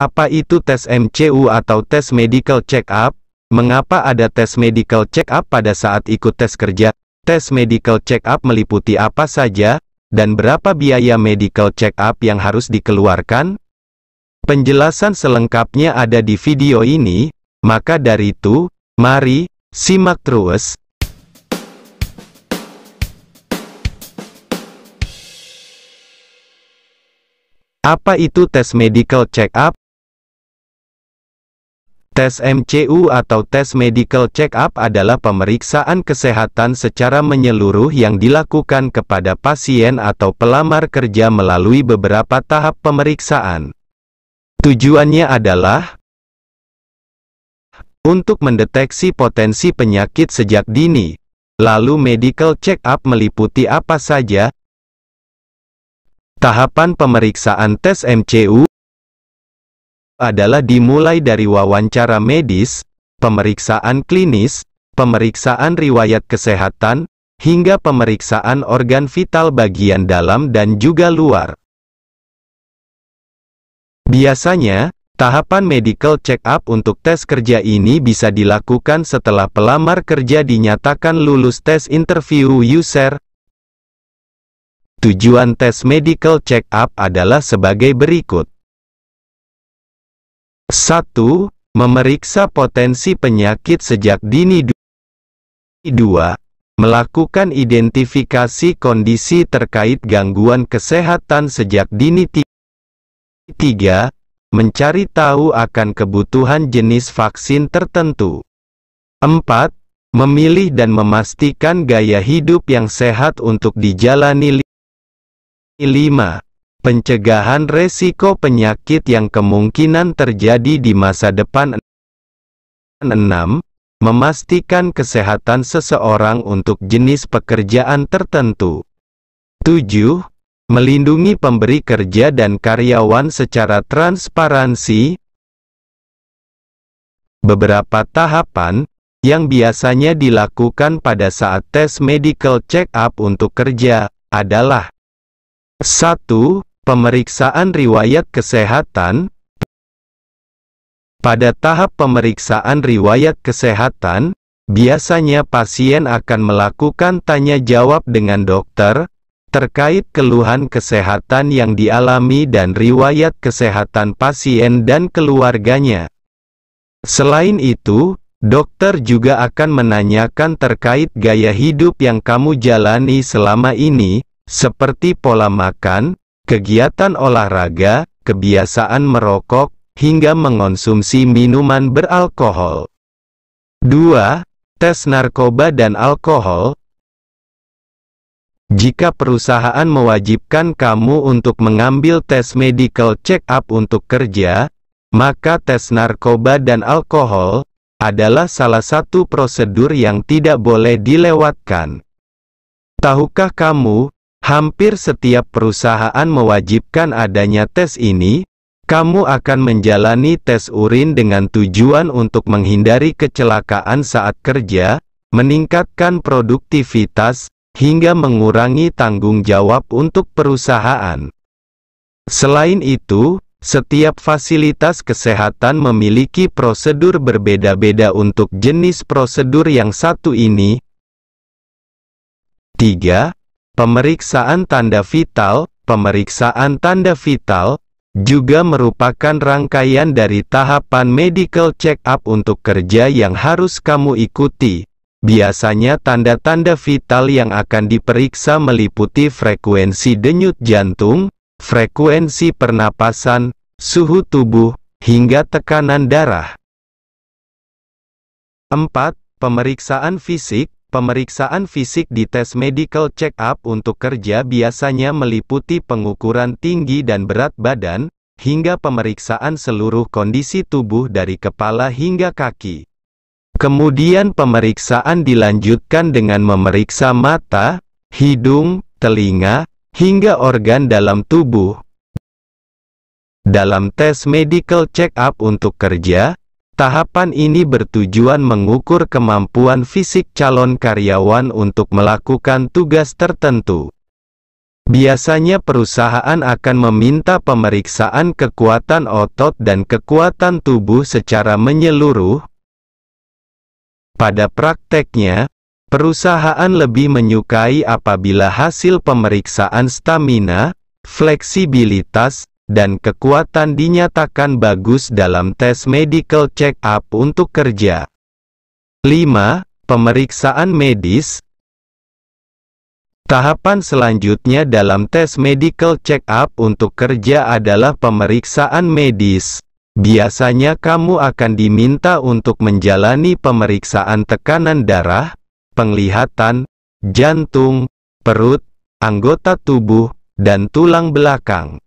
Apa itu tes MCU atau tes medical check-up? Mengapa ada tes medical check-up pada saat ikut tes kerja? Tes medical check-up meliputi apa saja, dan berapa biaya medical check-up yang harus dikeluarkan? Penjelasan selengkapnya ada di video ini, maka dari itu, mari, simak terus. Apa itu tes medical check-up? Tes MCU atau tes medical check-up adalah pemeriksaan kesehatan secara menyeluruh yang dilakukan kepada pasien atau pelamar kerja melalui beberapa tahap pemeriksaan. Tujuannya adalah untuk mendeteksi potensi penyakit sejak dini. Lalu medical check-up meliputi apa saja? Tahapan pemeriksaan tes MCU adalah dimulai dari wawancara medis, pemeriksaan klinis, pemeriksaan riwayat kesehatan, hingga pemeriksaan organ vital bagian dalam dan juga luar. Biasanya, tahapan medical check-up untuk tes kerja ini bisa dilakukan setelah pelamar kerja dinyatakan lulus tes interview user. Tujuan tes medical check-up adalah sebagai berikut. 1. Memeriksa potensi penyakit sejak dini 2. Melakukan identifikasi kondisi terkait gangguan kesehatan sejak dini 3. Mencari tahu akan kebutuhan jenis vaksin tertentu 4. Memilih dan memastikan gaya hidup yang sehat untuk dijalani 5. Pencegahan resiko penyakit yang kemungkinan terjadi di masa depan 6. Memastikan kesehatan seseorang untuk jenis pekerjaan tertentu 7. Melindungi pemberi kerja dan karyawan secara transparansi Beberapa tahapan yang biasanya dilakukan pada saat tes medical check-up untuk kerja adalah 1. Pemeriksaan riwayat kesehatan Pada tahap pemeriksaan riwayat kesehatan, biasanya pasien akan melakukan tanya-jawab dengan dokter, terkait keluhan kesehatan yang dialami dan riwayat kesehatan pasien dan keluarganya. Selain itu, dokter juga akan menanyakan terkait gaya hidup yang kamu jalani selama ini, seperti pola makan, kegiatan olahraga, kebiasaan merokok, hingga mengonsumsi minuman beralkohol. 2. Tes narkoba dan alkohol Jika perusahaan mewajibkan kamu untuk mengambil tes medical check-up untuk kerja, maka tes narkoba dan alkohol adalah salah satu prosedur yang tidak boleh dilewatkan. Tahukah kamu Hampir setiap perusahaan mewajibkan adanya tes ini, kamu akan menjalani tes urin dengan tujuan untuk menghindari kecelakaan saat kerja, meningkatkan produktivitas, hingga mengurangi tanggung jawab untuk perusahaan. Selain itu, setiap fasilitas kesehatan memiliki prosedur berbeda-beda untuk jenis prosedur yang satu ini. 3. Pemeriksaan tanda vital, pemeriksaan tanda vital, juga merupakan rangkaian dari tahapan medical check-up untuk kerja yang harus kamu ikuti. Biasanya tanda-tanda vital yang akan diperiksa meliputi frekuensi denyut jantung, frekuensi pernapasan, suhu tubuh, hingga tekanan darah. 4. Pemeriksaan fisik Pemeriksaan fisik di tes medical check-up untuk kerja biasanya meliputi pengukuran tinggi dan berat badan, hingga pemeriksaan seluruh kondisi tubuh dari kepala hingga kaki. Kemudian pemeriksaan dilanjutkan dengan memeriksa mata, hidung, telinga, hingga organ dalam tubuh. Dalam tes medical check-up untuk kerja, Tahapan ini bertujuan mengukur kemampuan fisik calon karyawan untuk melakukan tugas tertentu. Biasanya perusahaan akan meminta pemeriksaan kekuatan otot dan kekuatan tubuh secara menyeluruh. Pada prakteknya, perusahaan lebih menyukai apabila hasil pemeriksaan stamina, fleksibilitas, dan kekuatan dinyatakan bagus dalam tes medical check-up untuk kerja. 5. Pemeriksaan medis Tahapan selanjutnya dalam tes medical check-up untuk kerja adalah pemeriksaan medis. Biasanya kamu akan diminta untuk menjalani pemeriksaan tekanan darah, penglihatan, jantung, perut, anggota tubuh, dan tulang belakang.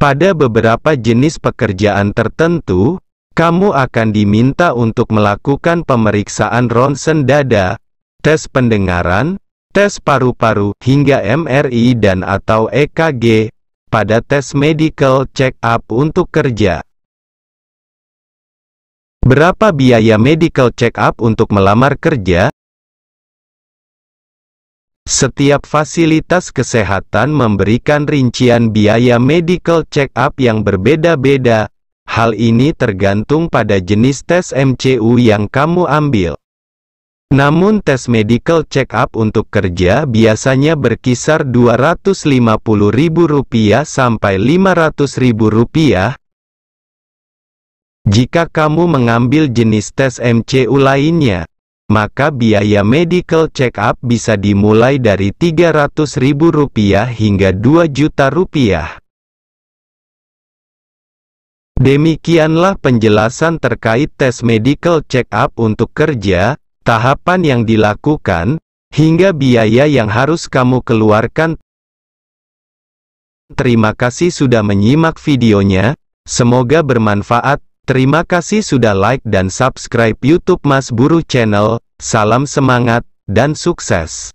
Pada beberapa jenis pekerjaan tertentu, kamu akan diminta untuk melakukan pemeriksaan ronsen dada, tes pendengaran, tes paru-paru, hingga MRI dan atau EKG, pada tes medical check-up untuk kerja. Berapa biaya medical check-up untuk melamar kerja? Setiap fasilitas kesehatan memberikan rincian biaya medical check-up yang berbeda-beda, hal ini tergantung pada jenis tes MCU yang kamu ambil. Namun tes medical check-up untuk kerja biasanya berkisar Rp250.000 sampai Rp500.000, jika kamu mengambil jenis tes MCU lainnya, maka biaya medical check-up bisa dimulai dari Rp300.000 hingga Rp2 juta. Demikianlah penjelasan terkait tes medical check-up untuk kerja, tahapan yang dilakukan, hingga biaya yang harus kamu keluarkan. Terima kasih sudah menyimak videonya, semoga bermanfaat. Terima kasih sudah like dan subscribe YouTube Mas Buru Channel. Salam semangat dan sukses.